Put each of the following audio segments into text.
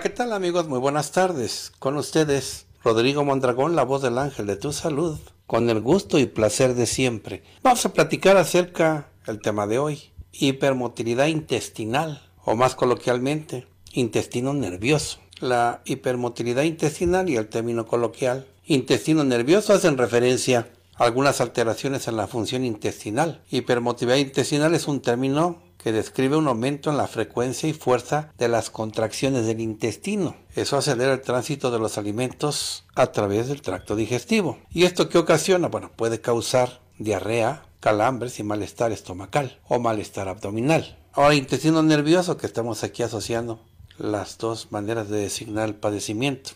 ¿qué tal amigos? Muy buenas tardes. Con ustedes, Rodrigo Mondragón, la voz del ángel de tu salud, con el gusto y placer de siempre. Vamos a platicar acerca el tema de hoy, hipermotilidad intestinal, o más coloquialmente, intestino nervioso. La hipermotilidad intestinal y el término coloquial intestino nervioso hacen referencia algunas alteraciones en la función intestinal. Hipermotividad intestinal es un término que describe un aumento en la frecuencia y fuerza de las contracciones del intestino. Eso acelera el tránsito de los alimentos a través del tracto digestivo. ¿Y esto qué ocasiona? Bueno, puede causar diarrea, calambres y malestar estomacal o malestar abdominal. Ahora, intestino nervioso, que estamos aquí asociando las dos maneras de designar el padecimiento.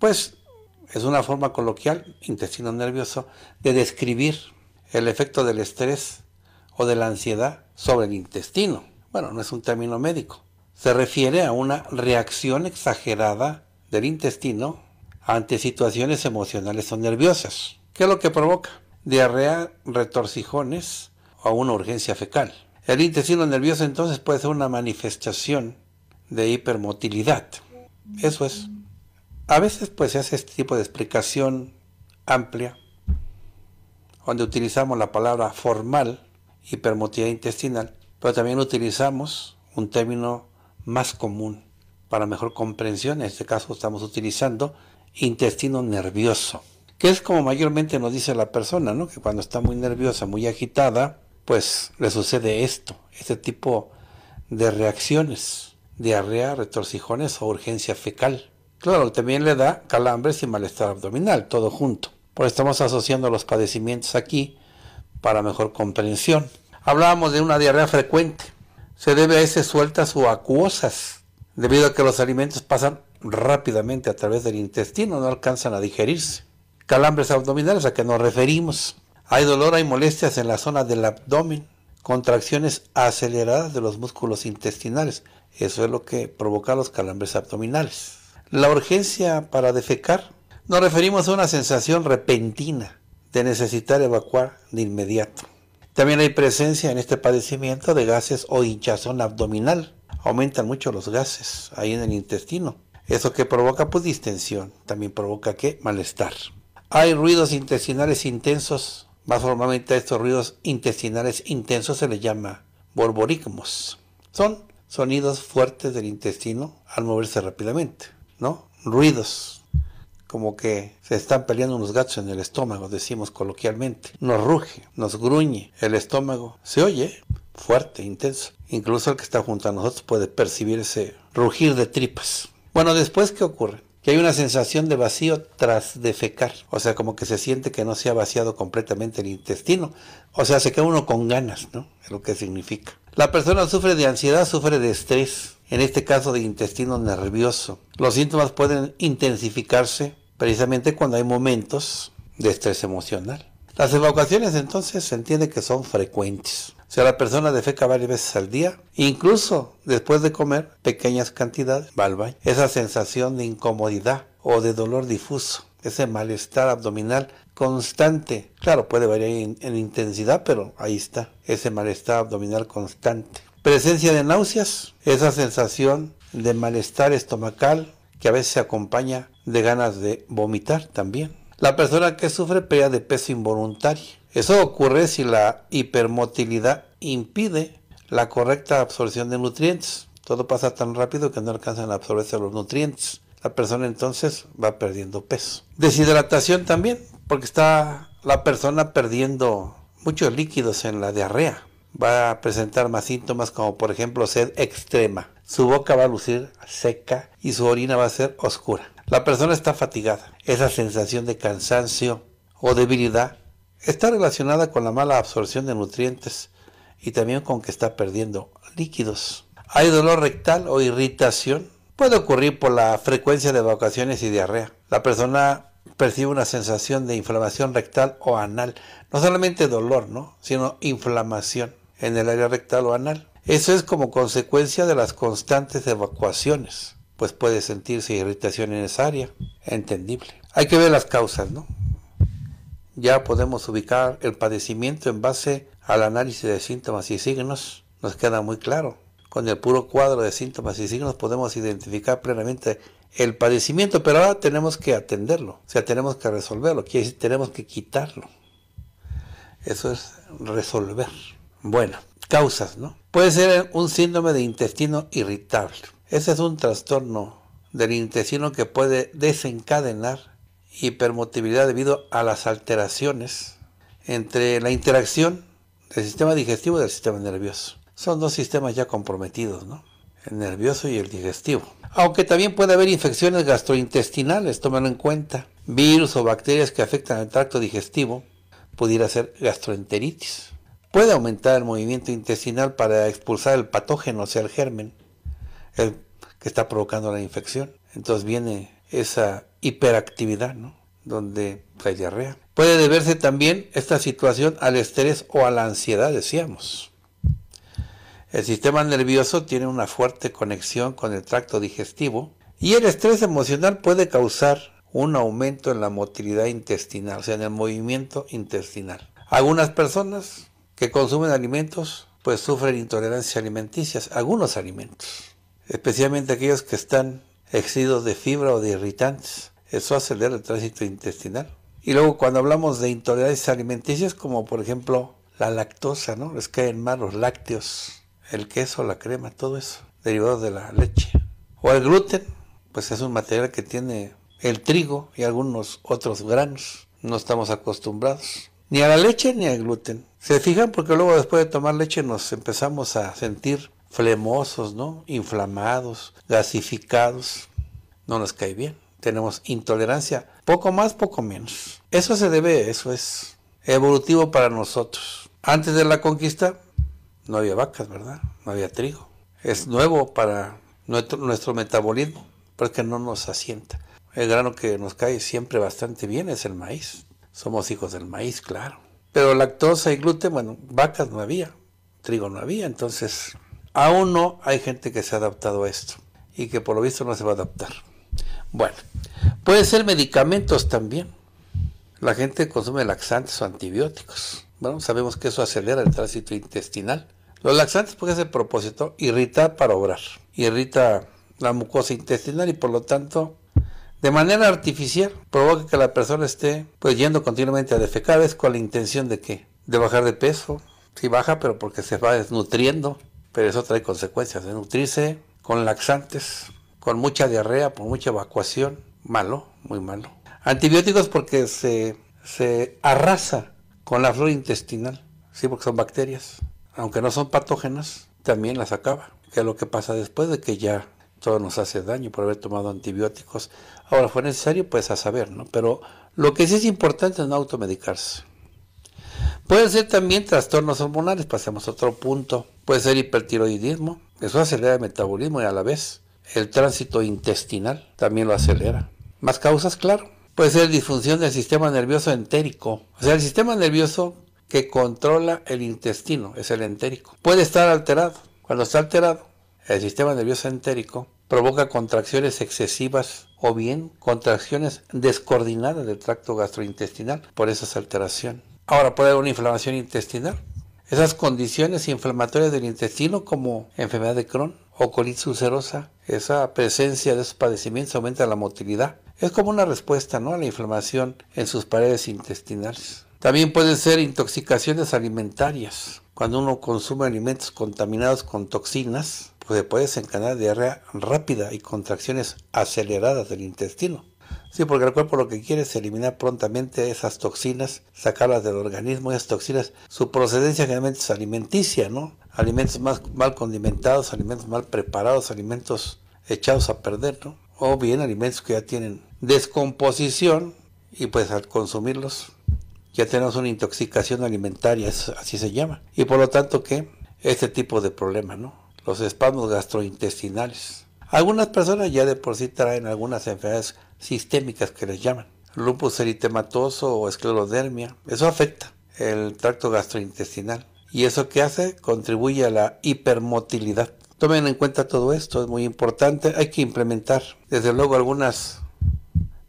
Pues es una forma coloquial, intestino nervioso, de describir el efecto del estrés o de la ansiedad sobre el intestino. Bueno, no es un término médico. Se refiere a una reacción exagerada del intestino ante situaciones emocionales o nerviosas. ¿Qué es lo que provoca? Diarrea, retorcijones o una urgencia fecal. El intestino nervioso entonces puede ser una manifestación de hipermotilidad. Eso es. A veces pues se hace este tipo de explicación amplia, donde utilizamos la palabra formal, hipermotilidad intestinal, pero también utilizamos un término más común para mejor comprensión, en este caso estamos utilizando intestino nervioso, que es como mayormente nos dice la persona, que cuando está muy nerviosa, muy agitada, pues le sucede esto, este tipo de reacciones, diarrea, retorcijones o urgencia fecal. Claro, también le da calambres y malestar abdominal, todo junto. Por eso estamos asociando los padecimientos aquí para mejor comprensión. Hablábamos de una diarrea frecuente. Se debe a heces sueltas o acuosas, debido a que los alimentos pasan rápidamente a través del intestino, no alcanzan a digerirse. Calambres abdominales a que nos referimos. Hay dolor, hay molestias en la zona del abdomen, contracciones aceleradas de los músculos intestinales. Eso es lo que provoca los calambres abdominales. La urgencia para defecar nos referimos a una sensación repentina de necesitar evacuar de inmediato. También hay presencia en este padecimiento de gases o hinchazón abdominal. Aumentan mucho los gases ahí en el intestino. Eso que provoca pues distensión, también provoca que malestar. Hay ruidos intestinales intensos, más formalmente estos ruidos intestinales intensos se les llama borborigmos. Son sonidos fuertes del intestino al moverse rápidamente. ¿no? Ruidos, como que se están peleando unos gatos en el estómago, decimos coloquialmente. Nos ruge, nos gruñe el estómago. Se oye fuerte, intenso. Incluso el que está junto a nosotros puede percibir ese rugir de tripas. Bueno, después, ¿qué ocurre? Que hay una sensación de vacío tras defecar. O sea, como que se siente que no se ha vaciado completamente el intestino. O sea, se queda uno con ganas, ¿no? lo que significa. La persona sufre de ansiedad, sufre de estrés en este caso de intestino nervioso. Los síntomas pueden intensificarse precisamente cuando hay momentos de estrés emocional. Las evacuaciones entonces se entiende que son frecuentes. O sea, la persona defeca varias veces al día, incluso después de comer pequeñas cantidades, Esa sensación de incomodidad o de dolor difuso, ese malestar abdominal constante. Claro, puede variar en intensidad, pero ahí está, ese malestar abdominal constante. Presencia de náuseas, esa sensación de malestar estomacal que a veces se acompaña de ganas de vomitar también. La persona que sufre pérdida de peso involuntario. Eso ocurre si la hipermotilidad impide la correcta absorción de nutrientes. Todo pasa tan rápido que no alcanzan a absorberse los nutrientes. La persona entonces va perdiendo peso. Deshidratación también, porque está la persona perdiendo muchos líquidos en la diarrea va a presentar más síntomas como por ejemplo sed extrema, su boca va a lucir seca y su orina va a ser oscura. La persona está fatigada. Esa sensación de cansancio o debilidad está relacionada con la mala absorción de nutrientes y también con que está perdiendo líquidos. Hay dolor rectal o irritación. Puede ocurrir por la frecuencia de evacuaciones y diarrea. La persona percibe una sensación de inflamación rectal o anal. No solamente dolor, ¿no? sino inflamación en el área rectal o anal. Eso es como consecuencia de las constantes evacuaciones, pues puede sentirse irritación en esa área. Entendible. Hay que ver las causas, ¿no? Ya podemos ubicar el padecimiento en base al análisis de síntomas y signos. Nos queda muy claro. Con el puro cuadro de síntomas y signos podemos identificar plenamente el padecimiento, pero ahora tenemos que atenderlo, o sea, tenemos que resolverlo, quiere decir, tenemos que quitarlo. Eso es resolver. Bueno, causas, ¿no? Puede ser un síndrome de intestino irritable. Ese es un trastorno del intestino que puede desencadenar hipermotividad debido a las alteraciones entre la interacción del sistema digestivo y del sistema nervioso. Son dos sistemas ya comprometidos, ¿no? nervioso y el digestivo. Aunque también puede haber infecciones gastrointestinales, tómalo en cuenta. Virus o bacterias que afectan el tracto digestivo pudiera ser gastroenteritis. Puede aumentar el movimiento intestinal para expulsar el patógeno, o sea, el germen, que está provocando la infección. Entonces viene esa hiperactividad, ¿no? Donde hay diarrea. Puede deberse también esta situación al estrés o a la ansiedad, decíamos. El sistema nervioso tiene una fuerte conexión con el tracto digestivo y el estrés emocional puede causar un aumento en la motilidad intestinal, o sea, en el movimiento intestinal. Algunas personas que consumen alimentos pues sufren intolerancias alimenticias, algunos alimentos, especialmente aquellos que están excedidos de fibra o de irritantes. Eso acelera el tránsito intestinal. Y luego cuando hablamos de intolerancias alimenticias, como por ejemplo la lactosa, ¿no? Les caen mal los lácteos, el queso, la crema, todo eso, derivado de la leche. O el gluten, pues es un material que tiene el trigo y algunos otros granos. No estamos acostumbrados ni a la leche ni al gluten. Se fijan porque luego después de tomar leche nos empezamos a sentir flemosos, ¿no? Inflamados, gasificados. No nos cae bien. Tenemos intolerancia, poco más, poco menos. Eso se debe, eso es evolutivo para nosotros. Antes de la conquista no había vacas, ¿verdad? No había trigo. Es nuevo para nuestro, metabolismo, porque no nos asienta. El grano que nos cae siempre bastante bien es el maíz. Somos hijos del maíz, claro. Pero lactosa y gluten, bueno, vacas no había, trigo no había, entonces aún no hay gente que se ha adaptado a esto y que por lo visto no se va a adaptar. Bueno, pueden ser medicamentos también. La gente consume laxantes o antibióticos. Bueno, sabemos que eso acelera el tránsito intestinal los laxantes porque ese propósito, Irrita para obrar. Irrita la mucosa intestinal y por lo tanto de manera artificial provoca que la persona esté pues yendo continuamente a defecar, es con la intención de qué? De bajar de peso. Si sí baja, pero porque se va desnutriendo, pero eso trae consecuencias, de nutrirse con laxantes, con mucha diarrea, por mucha evacuación, malo, muy malo. Antibióticos porque se, se arrasa con la flora intestinal, sí, porque son bacterias aunque no son patógenas, también las acaba. Que es lo que pasa después de que ya todo nos hace daño por haber tomado antibióticos. Ahora, fue necesario, pues a saber, ¿no? Pero lo que sí es importante es no automedicarse. Pueden ser también trastornos hormonales, pasemos a otro punto. Puede ser hipertiroidismo, eso acelera el metabolismo y a la vez el tránsito intestinal también lo acelera. Más causas, claro. Puede ser disfunción del sistema nervioso entérico. O sea, el sistema nervioso que controla el intestino, es el entérico. Puede estar alterado. Cuando está alterado, el sistema nervioso entérico provoca contracciones excesivas o bien contracciones descoordinadas del tracto gastrointestinal por esa alteración. Ahora puede haber una inflamación intestinal. Esas condiciones inflamatorias del intestino como enfermedad de Crohn o colitis ulcerosa, esa presencia de esos padecimientos aumenta la motilidad. Es como una respuesta ¿no? a la inflamación en sus paredes intestinales. También pueden ser intoxicaciones alimentarias. Cuando uno consume alimentos contaminados con toxinas, pues se puede desencadenar diarrea rápida y contracciones aceleradas del intestino. Sí, porque el cuerpo lo que quiere es eliminar prontamente esas toxinas, sacarlas del organismo, esas toxinas. Su procedencia generalmente es alimenticia, ¿no? Alimentos más, mal condimentados, alimentos mal preparados, alimentos echados a perder, ¿no? O bien alimentos que ya tienen descomposición y pues al consumirlos ya tenemos una intoxicación alimentaria, así se llama. Y por lo tanto, ¿qué? Este tipo de problemas, ¿no? Los espasmos gastrointestinales. Algunas personas ya de por sí traen algunas enfermedades sistémicas que les llaman. Lupus eritematoso o esclerodermia. Eso afecta el tracto gastrointestinal. ¿Y eso que hace? Contribuye a la hipermotilidad. Tomen en cuenta todo esto, es muy importante. Hay que implementar, desde luego, algunas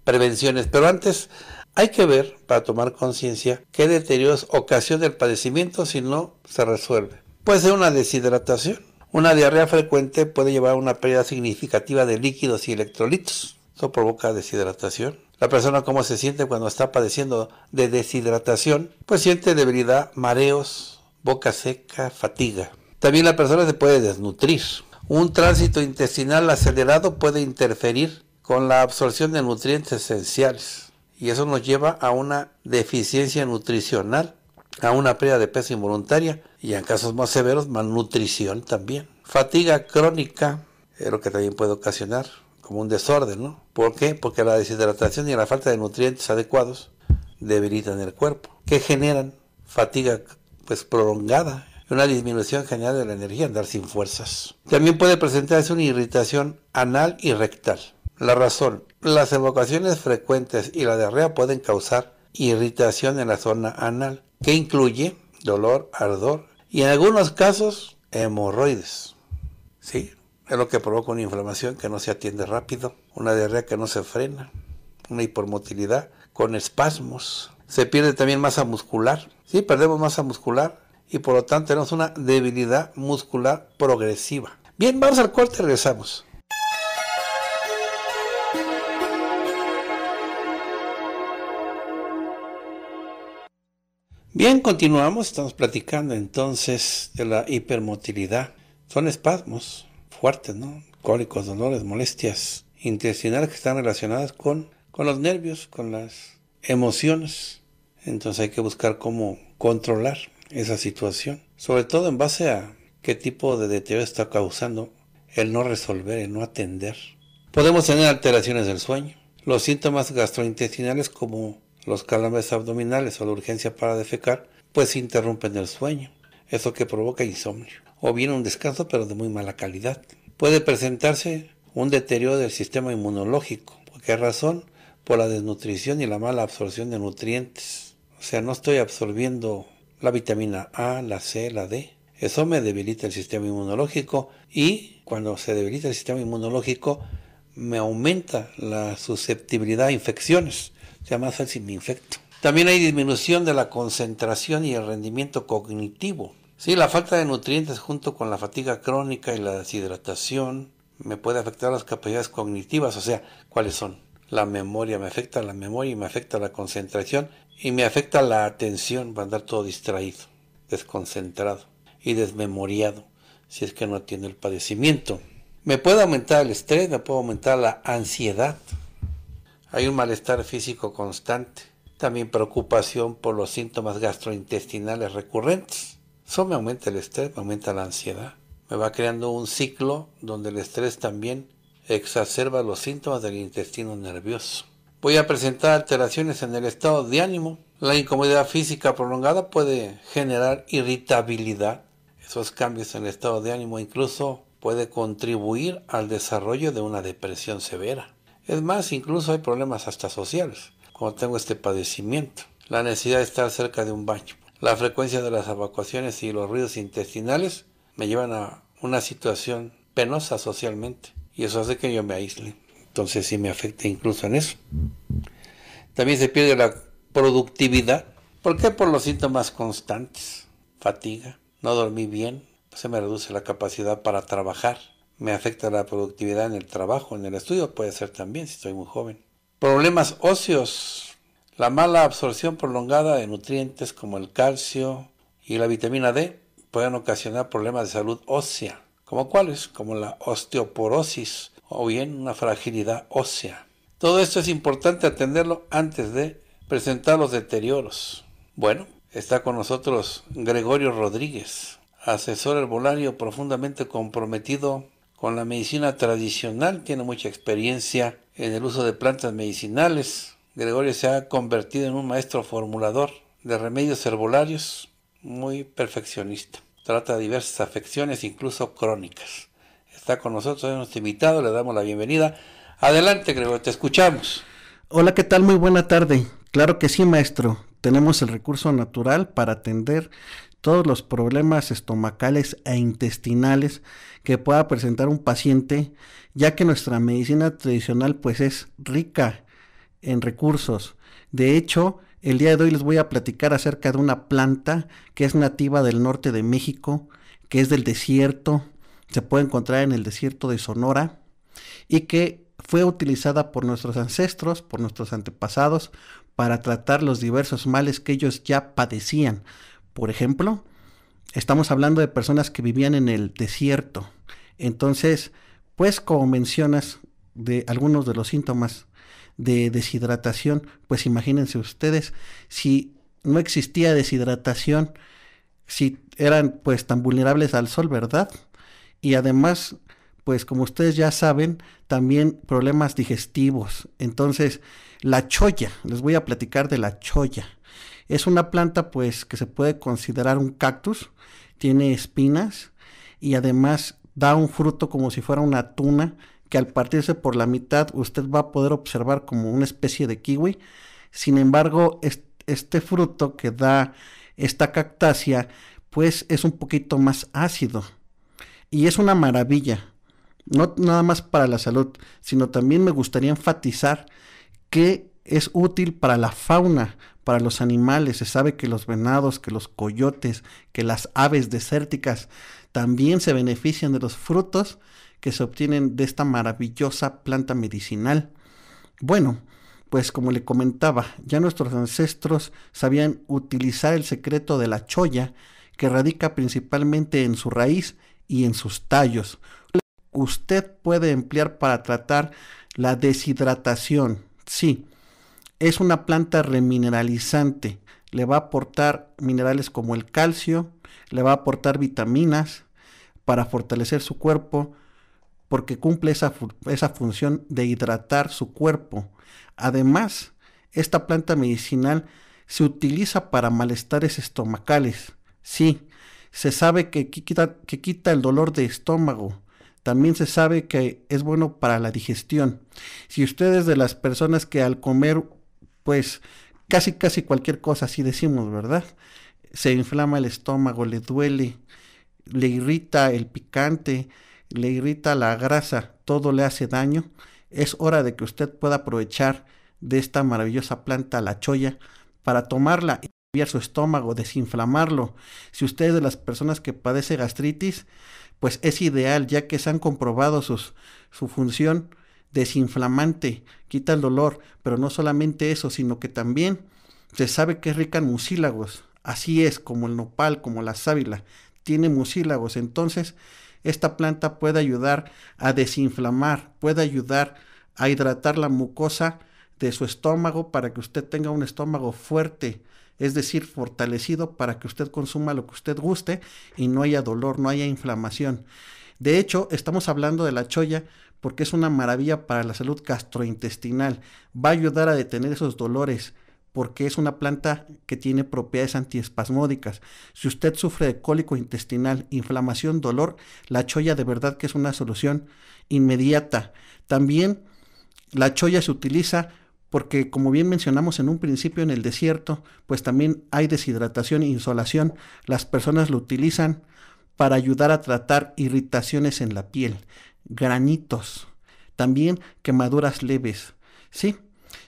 prevenciones. Pero antes, hay que ver, para tomar conciencia, qué deterioro ocasiona el padecimiento si no se resuelve. Puede ser una deshidratación. Una diarrea frecuente puede llevar a una pérdida significativa de líquidos y electrolitos. Esto provoca deshidratación. La persona cómo se siente cuando está padeciendo de deshidratación, pues siente debilidad, mareos, boca seca, fatiga. También la persona se puede desnutrir. Un tránsito intestinal acelerado puede interferir con la absorción de nutrientes esenciales y eso nos lleva a una deficiencia nutricional, a una pérdida de peso involuntaria y en casos más severos malnutrición también. Fatiga crónica es lo que también puede ocasionar como un desorden, ¿no? ¿Por qué? Porque la deshidratación y la falta de nutrientes adecuados debilitan el cuerpo, que generan fatiga pues prolongada, una disminución general de la energía, andar sin fuerzas. También puede presentarse una irritación anal y rectal la razón. Las evocaciones frecuentes y la diarrea pueden causar irritación en la zona anal, que incluye dolor, ardor y en algunos casos hemorroides. ¿Sí? Es lo que provoca una inflamación que no se atiende rápido, una diarrea que no se frena, una hipermotilidad con espasmos. Se pierde también masa muscular. Sí, perdemos masa muscular y por lo tanto tenemos una debilidad muscular progresiva. Bien, vamos al corte y regresamos. Bien, continuamos, estamos platicando entonces de la hipermotilidad. Son espasmos fuertes, ¿no? Cólicos, dolores, molestias intestinales que están relacionadas con, con los nervios, con las emociones. Entonces hay que buscar cómo controlar esa situación. Sobre todo en base a qué tipo de deterioro está causando el no resolver, el no atender. Podemos tener alteraciones del sueño, los síntomas gastrointestinales como los calambres abdominales o la urgencia para defecar pues interrumpen el sueño, eso que provoca insomnio, o bien un descanso pero de muy mala calidad. Puede presentarse un deterioro del sistema inmunológico. ¿Por qué razón? Por la desnutrición y la mala absorción de nutrientes. O sea, no estoy absorbiendo la vitamina A, la C, la D. Eso me debilita el sistema inmunológico y cuando se debilita el sistema inmunológico me aumenta la susceptibilidad a infecciones fácil mi infecto. También hay disminución de la concentración y el rendimiento cognitivo. Sí, la falta de nutrientes junto con la fatiga crónica y la deshidratación me puede afectar las capacidades cognitivas, o sea, ¿cuáles son? La memoria, me afecta la memoria y me afecta la concentración y me afecta la atención, va a andar todo distraído, desconcentrado y desmemoriado, si es que no tiene el padecimiento. Me puede aumentar el estrés, me puede aumentar la ansiedad, hay un malestar físico constante, también preocupación por los síntomas gastrointestinales recurrentes. Eso me aumenta el estrés, me aumenta la ansiedad. Me va creando un ciclo donde el estrés también exacerba los síntomas del intestino nervioso. Voy a presentar alteraciones en el estado de ánimo. La incomodidad física prolongada puede generar irritabilidad. Esos cambios en el estado de ánimo incluso puede contribuir al desarrollo de una depresión severa. Es más, incluso hay problemas hasta sociales, Como tengo este padecimiento. La necesidad de estar cerca de un baño. La frecuencia de las evacuaciones y los ruidos intestinales me llevan a una situación penosa socialmente y eso hace que yo me aísle. Entonces sí me afecta incluso en eso. También se pierde la productividad. ¿Por qué? Por los síntomas constantes. Fatiga, no dormí bien, se me reduce la capacidad para trabajar me afecta la productividad en el trabajo, en el estudio, puede ser también si estoy muy joven. Problemas óseos. La mala absorción prolongada de nutrientes como el calcio y la vitamina D pueden ocasionar problemas de salud ósea, como cuáles, como la osteoporosis o bien una fragilidad ósea. Todo esto es importante atenderlo antes de presentar los deterioros. Bueno, está con nosotros Gregorio Rodríguez, asesor herbolario profundamente comprometido con la medicina tradicional, tiene mucha experiencia en el uso de plantas medicinales. Gregorio se ha convertido en un maestro formulador de remedios herbolarios, muy perfeccionista. Trata diversas afecciones, incluso crónicas. Está con nosotros, es nuestro invitado, le damos la bienvenida. Adelante, Gregorio, te escuchamos. Hola, ¿qué tal? Muy buena tarde. Claro que sí, maestro. Tenemos el recurso natural para atender todos los problemas estomacales e intestinales que pueda presentar un paciente, ya que nuestra medicina tradicional pues es rica en recursos. De hecho, el día de hoy les voy a platicar acerca de una planta que es nativa del norte de México, que es del desierto, se puede encontrar en el desierto de Sonora y que fue utilizada por nuestros ancestros, por nuestros antepasados, para tratar los diversos males que ellos ya padecían por ejemplo, estamos hablando de personas que vivían en el desierto. Entonces, pues como mencionas de algunos de los síntomas de deshidratación, pues imagínense ustedes si no existía deshidratación, si eran pues tan vulnerables al sol, ¿verdad? Y además, pues como ustedes ya saben, también problemas digestivos. Entonces, la choya, les voy a platicar de la choya. Es una planta pues que se puede considerar un cactus, tiene espinas y además da un fruto como si fuera una tuna que al partirse por la mitad usted va a poder observar como una especie de kiwi. Sin embargo, este fruto que da esta cactácea pues es un poquito más ácido y es una maravilla, no nada más para la salud, sino también me gustaría enfatizar que es útil para la fauna, para los animales. Se sabe que los venados, que los coyotes, que las aves desérticas también se benefician de los frutos que se obtienen de esta maravillosa planta medicinal. Bueno, pues como le comentaba, ya nuestros ancestros sabían utilizar el secreto de la cholla que radica principalmente en su raíz y en sus tallos. Usted puede emplear para tratar la deshidratación, sí, es una planta remineralizante. Le va a aportar minerales como el calcio, le va a aportar vitaminas para fortalecer su cuerpo, porque cumple esa, función de hidratar su cuerpo. Además, esta planta medicinal se utiliza para malestares estomacales. Sí, se sabe que quita, que quita el dolor de estómago. También se sabe que es bueno para la digestión. Si ustedes de las personas que al comer pues casi, casi cualquier cosa, así decimos, ¿verdad? Se inflama el estómago, le duele, le irrita el picante, le irrita la grasa, todo le hace daño. Es hora de que usted pueda aprovechar de esta maravillosa planta, la choya, para tomarla y limpiar su estómago, desinflamarlo. Si usted es de las personas que padece gastritis, pues es ideal ya que se han comprobado sus, su función desinflamante, quita el dolor, pero no solamente eso, sino que también se sabe que es rica en mucílagos, así es, como el nopal, como la sábila, tiene mucílagos, entonces esta planta puede ayudar a desinflamar, puede ayudar a hidratar la mucosa de su estómago para que usted tenga un estómago fuerte, es decir, fortalecido para que usted consuma lo que usted guste y no haya dolor, no haya inflamación. De hecho, estamos hablando de la choya porque es una maravilla para la salud gastrointestinal. Va a ayudar a detener esos dolores porque es una planta que tiene propiedades antiespasmódicas. Si usted sufre de cólico intestinal, inflamación, dolor, la choya de verdad que es una solución inmediata. También la choya se utiliza porque como bien mencionamos en un principio en el desierto, pues también hay deshidratación e insolación. Las personas lo utilizan para ayudar a tratar irritaciones en la piel granitos, también quemaduras leves. ¿Sí?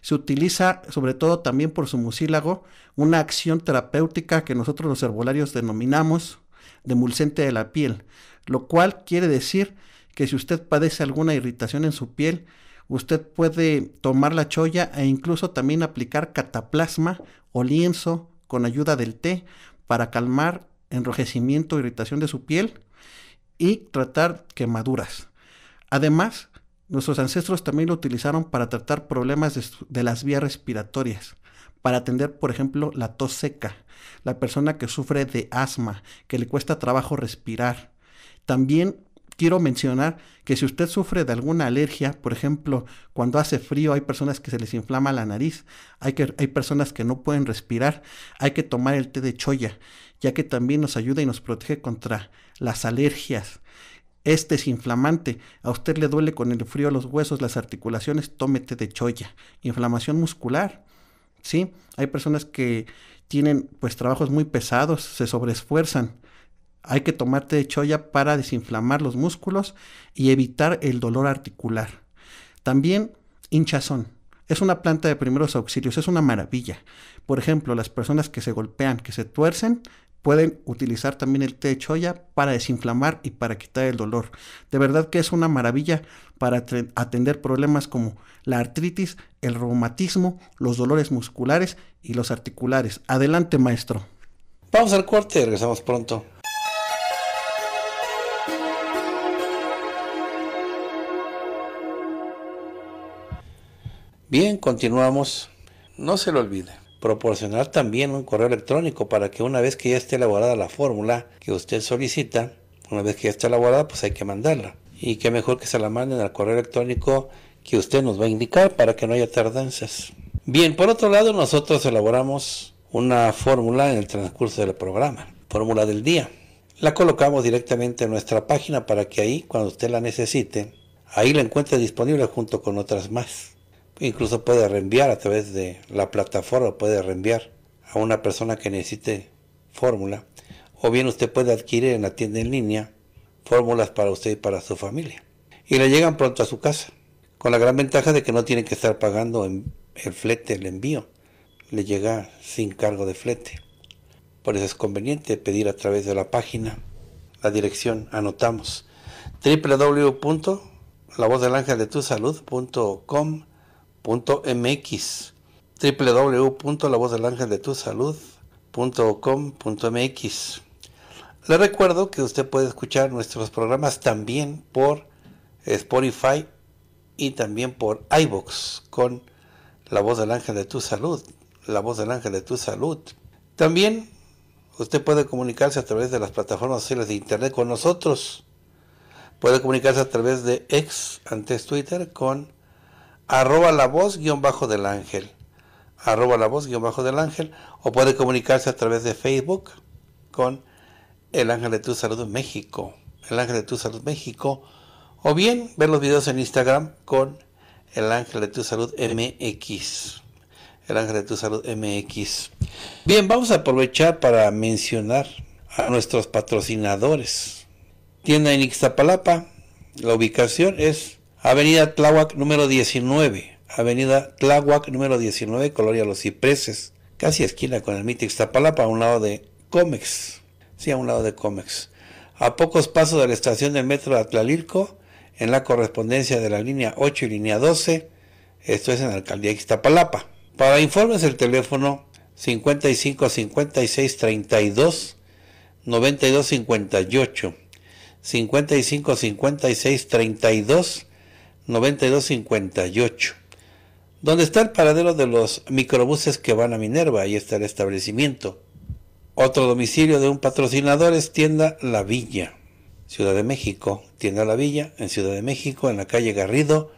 Se utiliza sobre todo también por su mucílago una acción terapéutica que nosotros los herbolarios denominamos demulcente de la piel, lo cual quiere decir que si usted padece alguna irritación en su piel, usted puede tomar la choya e incluso también aplicar cataplasma o lienzo con ayuda del té para calmar enrojecimiento, irritación de su piel y tratar quemaduras. Además, nuestros ancestros también lo utilizaron para tratar problemas de, las vías respiratorias, para atender, por ejemplo, la tos seca, la persona que sufre de asma, que le cuesta trabajo respirar. También quiero mencionar que si usted sufre de alguna alergia, por ejemplo, cuando hace frío hay personas que se les inflama la nariz, hay, que, hay personas que no pueden respirar, hay que tomar el té de choya, ya que también nos ayuda y nos protege contra las alergias. Este es inflamante. A usted le duele con el frío los huesos, las articulaciones, tómete de choya. Inflamación muscular. ¿Sí? Hay personas que tienen pues trabajos muy pesados, se sobreesfuerzan. Hay que tomarte de choya para desinflamar los músculos y evitar el dolor articular. También hinchazón. Es una planta de primeros auxilios, es una maravilla. Por ejemplo, las personas que se golpean, que se tuercen, pueden utilizar también el té de choya para desinflamar y para quitar el dolor. De verdad que es una maravilla para atender problemas como la artritis, el reumatismo, los dolores musculares y los articulares. Adelante, maestro. Vamos al corte y regresamos pronto. Bien, continuamos. No se lo olvide proporcionar también un correo electrónico para que una vez que ya esté elaborada la fórmula que usted solicita, una vez que ya está elaborada, pues hay que mandarla. Y qué mejor que se la manden al correo electrónico que usted nos va a indicar para que no haya tardanzas. Bien, por otro lado, nosotros elaboramos una fórmula en el transcurso del programa, fórmula del día. La colocamos directamente en nuestra página para que ahí, cuando usted la necesite, ahí la encuentre disponible junto con otras más. Incluso puede reenviar a través de la plataforma, puede reenviar a una persona que necesite fórmula. O bien usted puede adquirir en la tienda en línea fórmulas para usted y para su familia. Y le llegan pronto a su casa, con la gran ventaja de que no tienen que estar pagando el flete, el envío. Le llega sin cargo de flete. Por eso es conveniente pedir a través de la página la dirección. Anotamos salud.com www.lavozdelangeldetusalud.com.mx www.lavozdelangeldetusalud.com.mx Le recuerdo que usted puede escuchar nuestros programas también por Spotify y también por iBox con La Voz del Ángel de Tu Salud, La Voz del Ángel de Tu Salud. También usted puede comunicarse a través de las plataformas sociales de Internet con nosotros. Puede comunicarse a través de X antes Twitter, con arroba la voz guión bajo del ángel, arroba la voz guión bajo del ángel, o puede comunicarse a través de Facebook con el ángel de tu salud México, el ángel de tu salud México, o bien ver los videos en Instagram con el ángel de tu salud MX, el ángel de tu salud MX. Bien, vamos a aprovechar para mencionar a nuestros patrocinadores. Tienda en Ixtapalapa, la ubicación es Avenida Tláhuac número 19, Avenida Tláhuac número 19, Colonia Los Cipreses, casi esquina con el Mítico Iztapalapa, a un lado de Comex. Sí, a un lado de Comex. A pocos pasos de la estación del metro de Atlalilco, en la correspondencia de la línea 8 y línea 12, esto es en la alcaldía de Para informes el teléfono 55 56 32 92 55 56 32 9258, donde está el paradero de los microbuses que van a Minerva, ahí está el establecimiento. Otro domicilio de un patrocinador es tienda La Villa, Ciudad de México, tienda La Villa, en Ciudad de México, en la calle Garrido,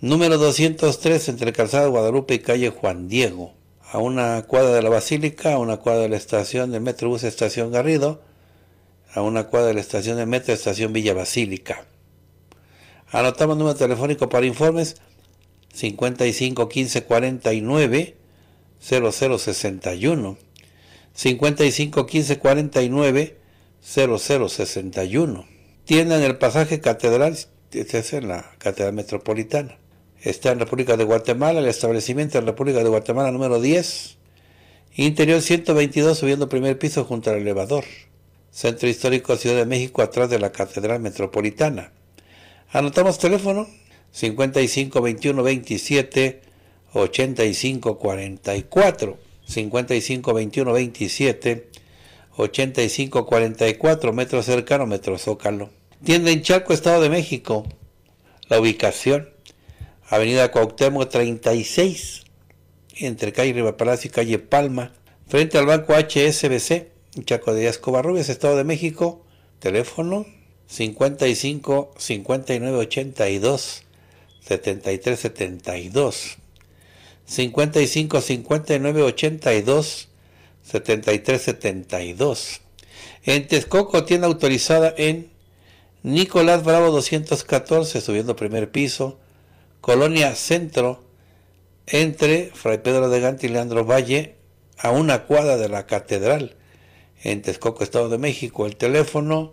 número 203 entre Calzada Guadalupe y calle Juan Diego, a una cuadra de la Basílica, a una cuadra de la estación de Metrobús Estación Garrido, a una cuadra de la estación de Metro Estación Villa Basílica. Anotamos número telefónico para informes 55 15 49 0061. 55 15 49 0061. Tienda en el pasaje Catedral, este es en la Catedral Metropolitana. Está en República de Guatemala, el establecimiento en República de Guatemala número 10. Interior 122, subiendo primer piso junto al elevador. Centro Histórico Ciudad de México, atrás de la Catedral Metropolitana. Anotamos teléfono 55 21 27 85 44. 55 21 27 85 44, metro cercano, metro Zócalo. Tienda en Chaco, Estado de México. La ubicación, Avenida Cuauhtémoc 36, entre calle Riva Palacio y calle Palma, frente al banco HSBC, Chaco de Escobarrubias, Estado de México. Teléfono 55 59 82 73 72 55 59 82 73 72 en Texcoco tienda autorizada en Nicolás Bravo 214 subiendo primer piso Colonia Centro entre Fray Pedro de Gante y Leandro Valle a una cuadra de la catedral en Texcoco Estado de México el teléfono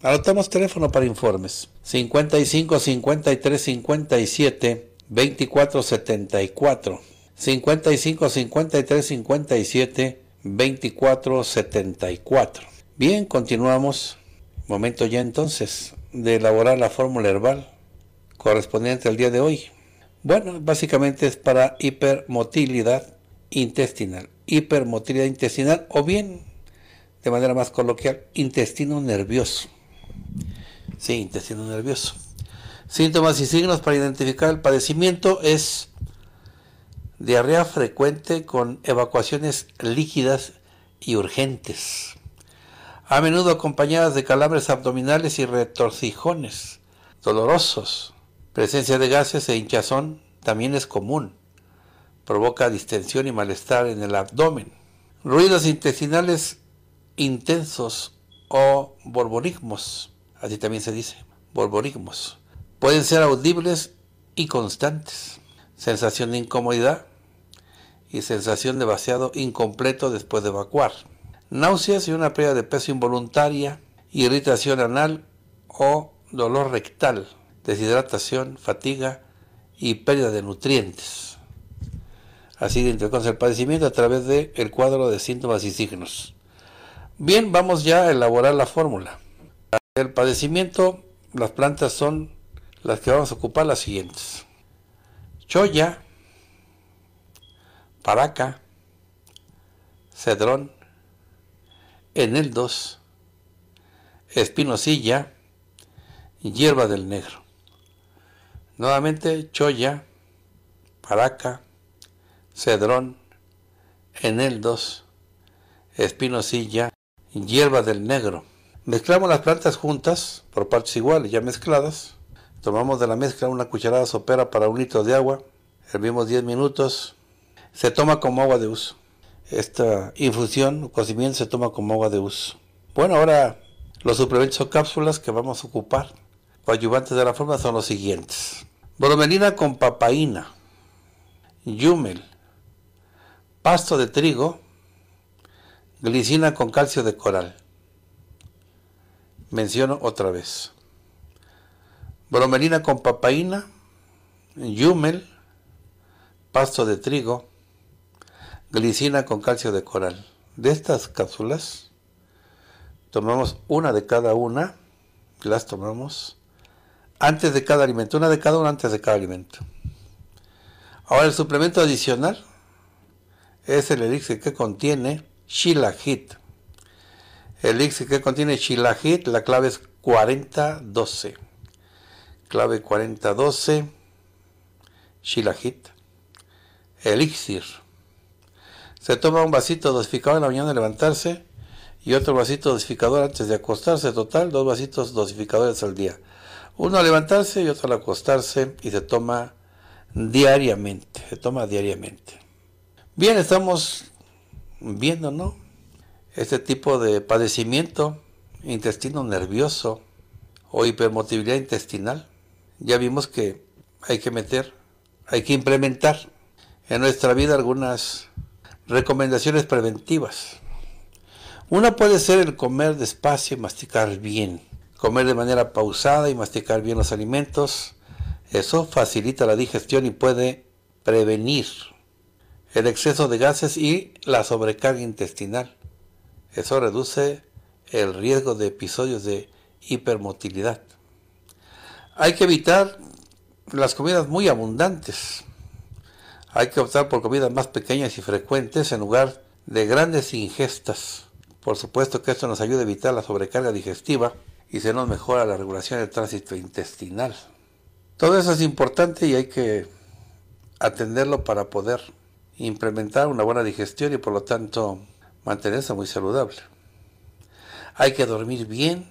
Anotamos teléfono para informes. 55 53 57 24 74. 55 53 57 24 74. Bien, continuamos. Momento ya entonces de elaborar la fórmula herbal correspondiente al día de hoy. Bueno, básicamente es para hipermotilidad intestinal. Hipermotilidad intestinal o bien, de manera más coloquial, intestino nervioso. Sí, intestino nervioso. Síntomas y signos para identificar el padecimiento es diarrea frecuente con evacuaciones líquidas y urgentes, a menudo acompañadas de calambres abdominales y retorcijones dolorosos. Presencia de gases e hinchazón también es común. Provoca distensión y malestar en el abdomen. Ruidos intestinales intensos o borbonismos así también se dice, borborigmos. pueden ser audibles y constantes. Sensación de incomodidad y sensación de vaciado incompleto después de evacuar. Náuseas y una pérdida de peso involuntaria, irritación anal o dolor rectal, deshidratación, fatiga y pérdida de nutrientes. Así identificamos el padecimiento a través del el cuadro de síntomas y signos. Bien, vamos ya a elaborar la fórmula. El padecimiento, las plantas son las que vamos a ocupar las siguientes. Choya, Paraca, Cedrón, Eneldos, Espinosilla, Hierba del Negro. Nuevamente, Choya, Paraca, Cedrón, Eneldos, Espinosilla, Hierba del Negro. Mezclamos las plantas juntas por partes iguales, ya mezcladas. Tomamos de la mezcla una cucharada sopera para un litro de agua. Hervimos 10 minutos. Se toma como agua de uso. Esta infusión o cocimiento se toma como agua de uso. Bueno, ahora los suplementos o cápsulas que vamos a ocupar o ayudantes de la forma son los siguientes. Bromelina con papaína, yumel, pasto de trigo, glicina con calcio de coral menciono otra vez. Bromelina con papaína, yumel, pasto de trigo, glicina con calcio de coral. De estas cápsulas, tomamos una de cada una, las tomamos antes de cada alimento, una de cada una antes de cada alimento. Ahora el suplemento adicional es el elixir que contiene shilajit, elixir que contiene Shilajit, la clave es 4012. Clave 4012, Shilajit, elixir. Se toma un vasito dosificador en la mañana de levantarse y otro vasito dosificador antes de acostarse. Total, dos vasitos dosificadores al día. Uno al levantarse y otro al acostarse y se toma diariamente. Se toma diariamente. Bien, estamos viendo, ¿no? Este tipo de padecimiento, intestino nervioso o hipermotibilidad intestinal, ya vimos que hay que meter, hay que implementar en nuestra vida algunas recomendaciones preventivas. Una puede ser el comer despacio y masticar bien. Comer de manera pausada y masticar bien los alimentos. Eso facilita la digestión y puede prevenir el exceso de gases y la sobrecarga intestinal. Eso reduce el riesgo de episodios de hipermotilidad. Hay que evitar las comidas muy abundantes. Hay que optar por comidas más pequeñas y frecuentes en lugar de grandes ingestas. Por supuesto que esto nos ayuda a evitar la sobrecarga digestiva y se nos mejora la regulación del tránsito intestinal. Todo eso es importante y hay que atenderlo para poder implementar una buena digestión y por lo tanto mantenerse muy saludable. Hay que dormir bien,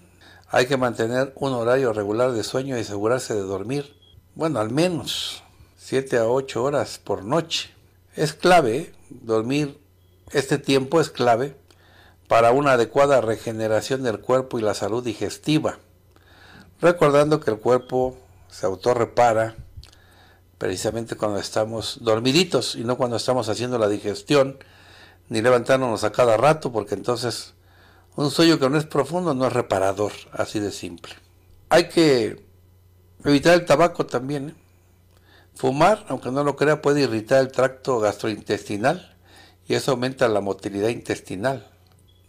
hay que mantener un horario regular de sueño y asegurarse de dormir, bueno, al menos 7 a 8 horas por noche. Es clave dormir, este tiempo es clave para una adecuada regeneración del cuerpo y la salud digestiva, recordando que el cuerpo se autorrepara precisamente cuando estamos dormiditos y no cuando estamos haciendo la digestión ni levantándonos a cada rato, porque entonces un sueño que no es profundo no es reparador, así de simple. Hay que evitar el tabaco también. ¿eh? Fumar, aunque no lo crea, puede irritar el tracto gastrointestinal y eso aumenta la motilidad intestinal.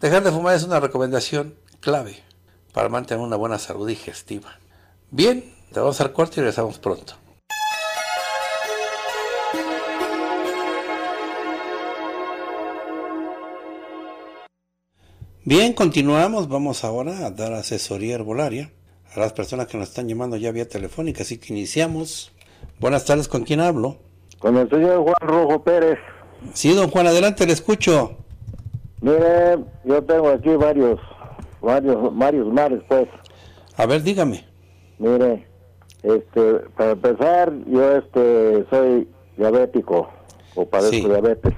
Dejar de fumar es una recomendación clave para mantener una buena salud digestiva. Bien, te vamos al corte y regresamos pronto. Bien, continuamos. Vamos ahora a dar asesoría herbolaria a las personas que nos están llamando ya vía telefónica, así que iniciamos. Buenas tardes, ¿con quién hablo? Con el señor Juan Rojo Pérez. Sí, don Juan, adelante, le escucho. Mire, yo tengo aquí varios, varios, varios mares, pues. A ver, dígame. Mire, este, para empezar, yo este, soy diabético, o padezco diabetes.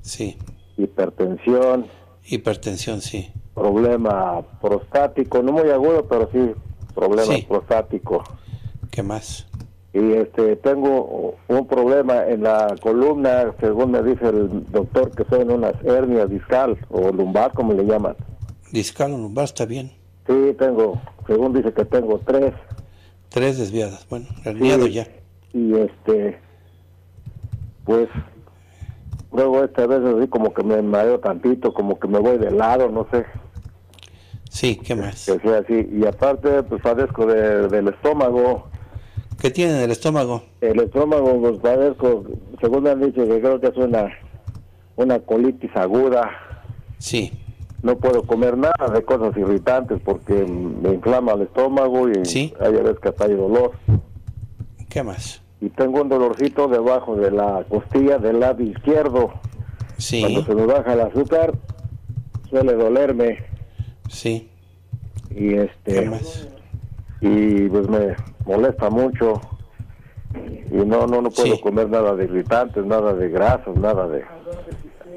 Sí. Hipertensión Hipertensión, sí. Problema prostático, no muy agudo, pero sí problema prostático. ¿Qué más? Y este, tengo un problema en la columna, según me dice el doctor, que son unas hernias discal o lumbar, como le llaman. Discal o lumbar, está bien. Sí, tengo, según dice que tengo tres. Tres desviadas, bueno, herniado ya. Y este, pues luego esta vez así como que me mareo tantito, como que me voy de lado, no sé. Sí, ¿qué más? Que sea así. Y aparte, pues padezco del estómago. ¿Qué tiene del estómago? El estómago, pues padezco, según me han dicho, que creo que es una, una colitis aguda. Sí. No puedo comer nada de cosas irritantes porque me inflama el estómago y hay veces que hasta hay dolor. ¿Qué más? y tengo un dolorcito debajo de la costilla del lado izquierdo. Sí. Cuando se me baja el azúcar, suele dolerme. Sí. Y este. Y pues me molesta mucho. Y no, no, no puedo comer nada de irritantes, nada de grasos, nada de.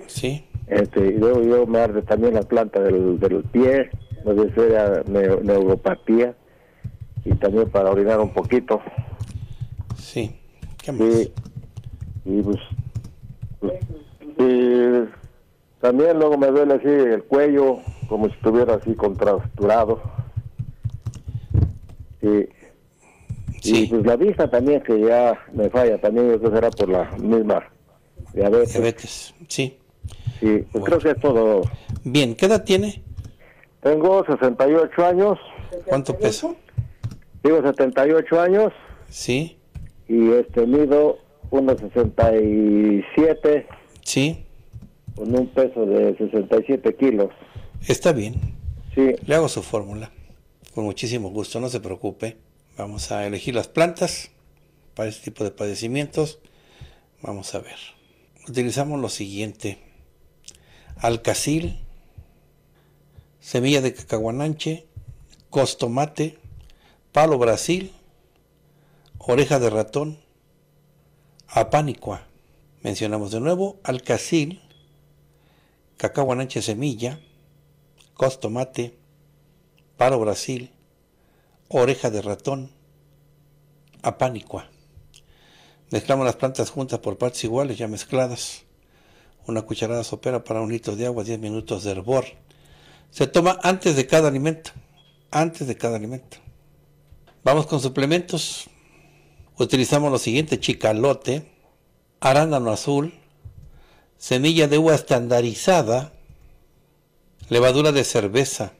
Sí. Este, y luego me arde también la planta del, del pie, si era neuropatía y también para orinar un poquito. Sí, ¿qué eh, Y, pues, y eh, también luego me duele así el cuello, como si estuviera así contrasturado. Y, y pues la vista también que ya me falla, también eso será por la misma diabetes. Diabetes, sí. Sí, pues creo que es todo. Bien, ¿qué edad tiene? Tengo 68 años. ¿Cuánto peso? Digo 78 años. Sí y este nido, 1.67. Sí. Con un peso de 67 kilos. Está bien. Sí. Le hago su fórmula. Con muchísimo gusto, no se preocupe. Vamos a elegir las plantas para este tipo de padecimientos. Vamos a ver. Utilizamos lo siguiente. Alcacil, semilla de cacahuananche, costomate, palo brasil, oreja de ratón, apánicua. Mencionamos de nuevo alcacil, cacahuananche semilla, costomate, paro brasil, oreja de ratón, apánicua. Mezclamos las plantas juntas por partes iguales ya mezcladas. Una cucharada sopera para un litro de agua, 10 minutos de hervor. Se toma antes de cada alimento. Antes de cada alimento. Vamos con suplementos utilizamos lo siguiente, chicalote, arándano azul, semilla de uva estandarizada, levadura de cerveza,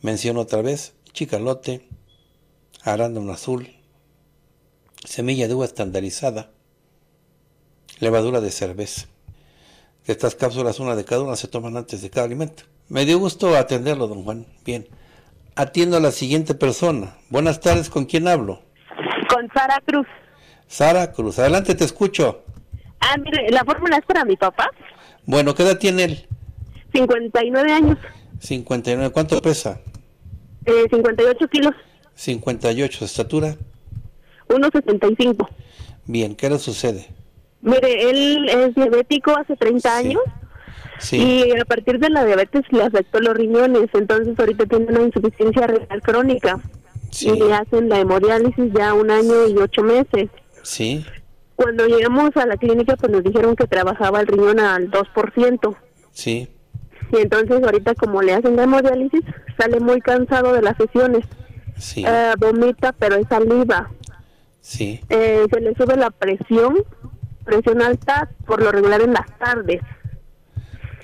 menciono otra vez, chicalote, arándano azul, semilla de uva estandarizada, levadura de cerveza. estas cápsulas, una de cada una se toman antes de cada alimento. Me dio gusto atenderlo, don Juan. Bien. Atiendo a la siguiente persona. Buenas tardes, ¿con quién hablo? Con Sara Cruz. Sara Cruz, adelante, te escucho. Ah, mire, la fórmula es para mi papá. Bueno, ¿qué edad tiene él? 59 años. 59, ¿cuánto pesa? 58 eh, kilos. 58, ¿estatura? 1,75. Bien, ¿qué le sucede? Mire, él es diabético hace 30 años. Sí. Y a partir de la diabetes le afectó los riñones, entonces ahorita tiene una insuficiencia renal crónica y le hacen la hemodiálisis ya un año y ocho meses. Sí. Cuando llegamos a la clínica, pues nos dijeron que trabajaba el riñón al 2%. Sí. Y entonces ahorita como le hacen la hemodiálisis, sale muy cansado de las sesiones. Sí. Ah, vomita, pero es saliva. Sí. Eh, se le sube la presión, presión alta por lo regular en las tardes.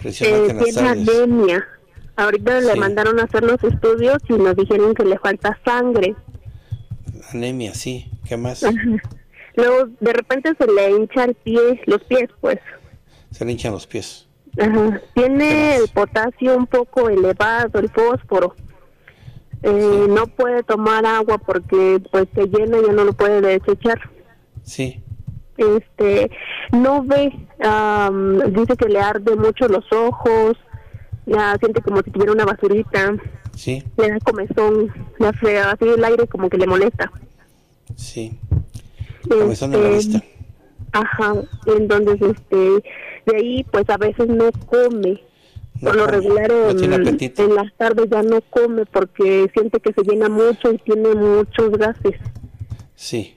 Presión en eh, las tiene anemia. Ahorita le mandaron a hacer los estudios y nos dijeron que le falta sangre. Anemia, sí. ¿Qué más? Luego, de repente se le hincha el pie, los pies, pues. Se le hinchan los pies. Tiene el potasio un poco elevado, el fósforo. Eh, no puede tomar agua porque pues se llena y ya no lo puede desechar. Sí. Este, no ve, dice que le arde mucho los ojos, ya siente como si tuviera una basurita. Sí. Le da comezón, Le hace así el aire como que le molesta. Sí. Este, comezón en la vista. Ajá, entonces este, de ahí pues a veces no come. Por lo regular en las tardes ya no come porque siente que se llena mucho y tiene muchos gases. Sí.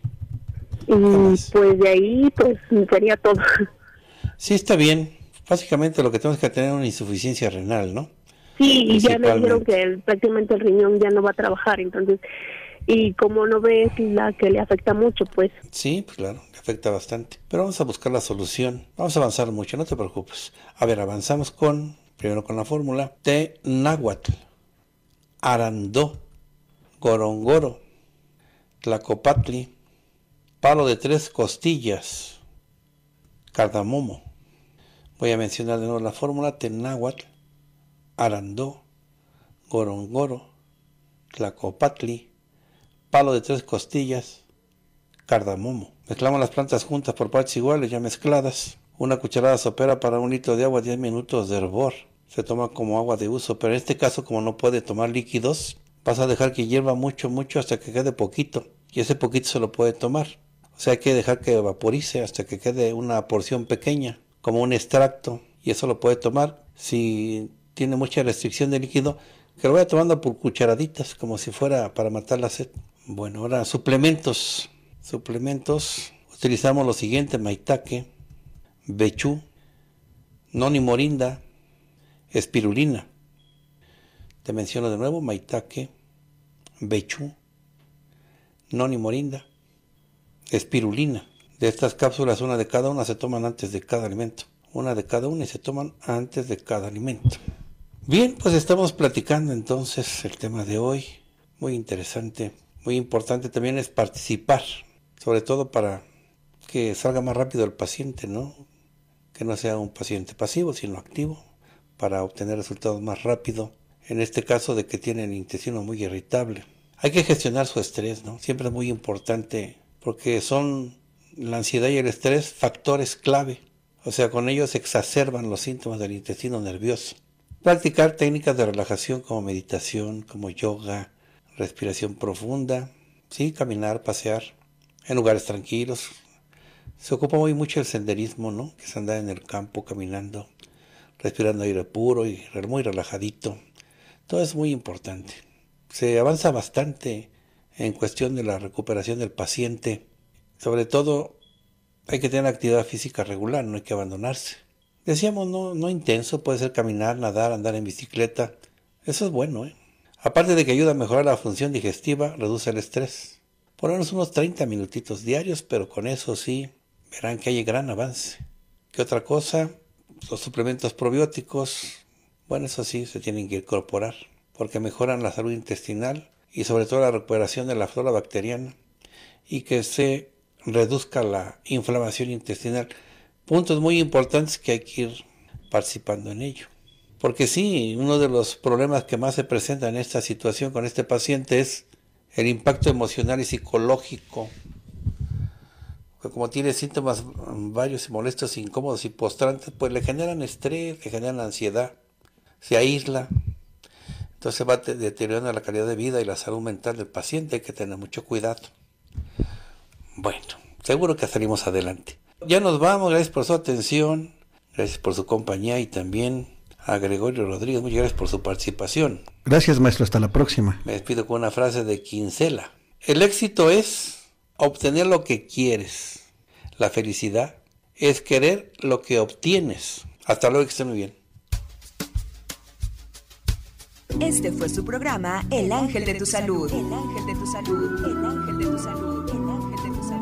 Y pues de ahí pues sería todo. Sí, está bien. Básicamente lo que tenemos que tener es una insuficiencia renal, ¿no? Sí, y ya me dijeron que prácticamente el riñón ya no va a trabajar, entonces, y como no ve es la que le afecta mucho, pues. Sí, pues claro, le afecta bastante. Pero vamos a buscar la solución, vamos a avanzar mucho, no te preocupes. A ver, avanzamos con, primero con la fórmula, de náhuatl, arandó, gorongoro, tlacopatli, palo de tres costillas, cardamomo. Voy a mencionar de nuevo la fórmula tenáhuatl, Arandó, Gorongoro, Tlacopatli, Palo de tres costillas, Cardamomo. Mezclamos las plantas juntas por partes iguales, ya mezcladas. Una cucharada sopera para un litro de agua, 10 minutos de hervor. Se toma como agua de uso, pero en este caso como no puede tomar líquidos, vas a dejar que hierva mucho, mucho hasta que quede poquito. Y ese poquito se lo puede tomar. O sea, hay que dejar que evaporice hasta que quede una porción pequeña como un extracto y eso lo puede tomar si tiene mucha restricción de líquido, que lo vaya tomando por cucharaditas, como si fuera para matar la sed. Bueno, ahora suplementos. Suplementos. Utilizamos los siguientes: maitaque, bechú, morinda, espirulina. Te menciono de nuevo: maitaque, bechú, morinda, espirulina de estas cápsulas, una de cada una se toman antes de cada alimento. Una de cada una y se toman antes de cada alimento. Bien, pues estamos platicando entonces el tema de hoy. Muy interesante. Muy importante también es participar. Sobre todo para que salga más rápido el paciente, ¿no? Que no sea un paciente pasivo, sino activo. Para obtener resultados más rápido. En este caso de que tiene el intestino muy irritable. Hay que gestionar su estrés, ¿no? Siempre es muy importante porque son la ansiedad y el estrés factores clave, o sea, con ellos se exacerban los síntomas del intestino nervioso. Practicar técnicas de relajación como meditación, como yoga, respiración profunda, sí, caminar, pasear en lugares tranquilos. Se ocupa muy mucho el senderismo, ¿no? Que se andar en el campo caminando, respirando aire puro y muy relajadito. Todo es muy importante. Se avanza bastante en cuestión de la recuperación del paciente sobre todo, hay que tener actividad física regular, no hay que abandonarse. Decíamos, no, no intenso, puede ser caminar, nadar, andar en bicicleta. Eso es bueno, ¿eh? Aparte de que ayuda a mejorar la función digestiva, reduce el estrés. Ponernos unos 30 minutitos diarios, pero con eso sí, verán que hay gran avance. ¿Qué otra cosa? Los suplementos probióticos, bueno, eso sí, se tienen que incorporar, porque mejoran la salud intestinal y sobre todo la recuperación de la flora bacteriana y que se reduzca la inflamación intestinal. Puntos muy importantes que hay que ir participando en ello. Porque sí, uno de los problemas que más se presenta en esta situación con este paciente es el impacto emocional y psicológico. Porque como tiene síntomas varios y molestos, incómodos y postrantes, pues le generan estrés, le generan ansiedad, se aísla. Entonces va deteriorando la calidad de vida y la salud mental del paciente, hay que tener mucho cuidado. Bueno, seguro que salimos adelante. Ya nos vamos, gracias por su atención, gracias por su compañía y también a Gregorio Rodríguez, muchas gracias por su participación. Gracias, maestro, hasta la próxima. Me despido con una frase de Quincela. El éxito es obtener lo que quieres. La felicidad es querer lo que obtienes. Hasta luego, que estén muy bien. Este fue su programa El Ángel de tu Salud. El Ángel de tu Salud. El Ángel de tu Salud.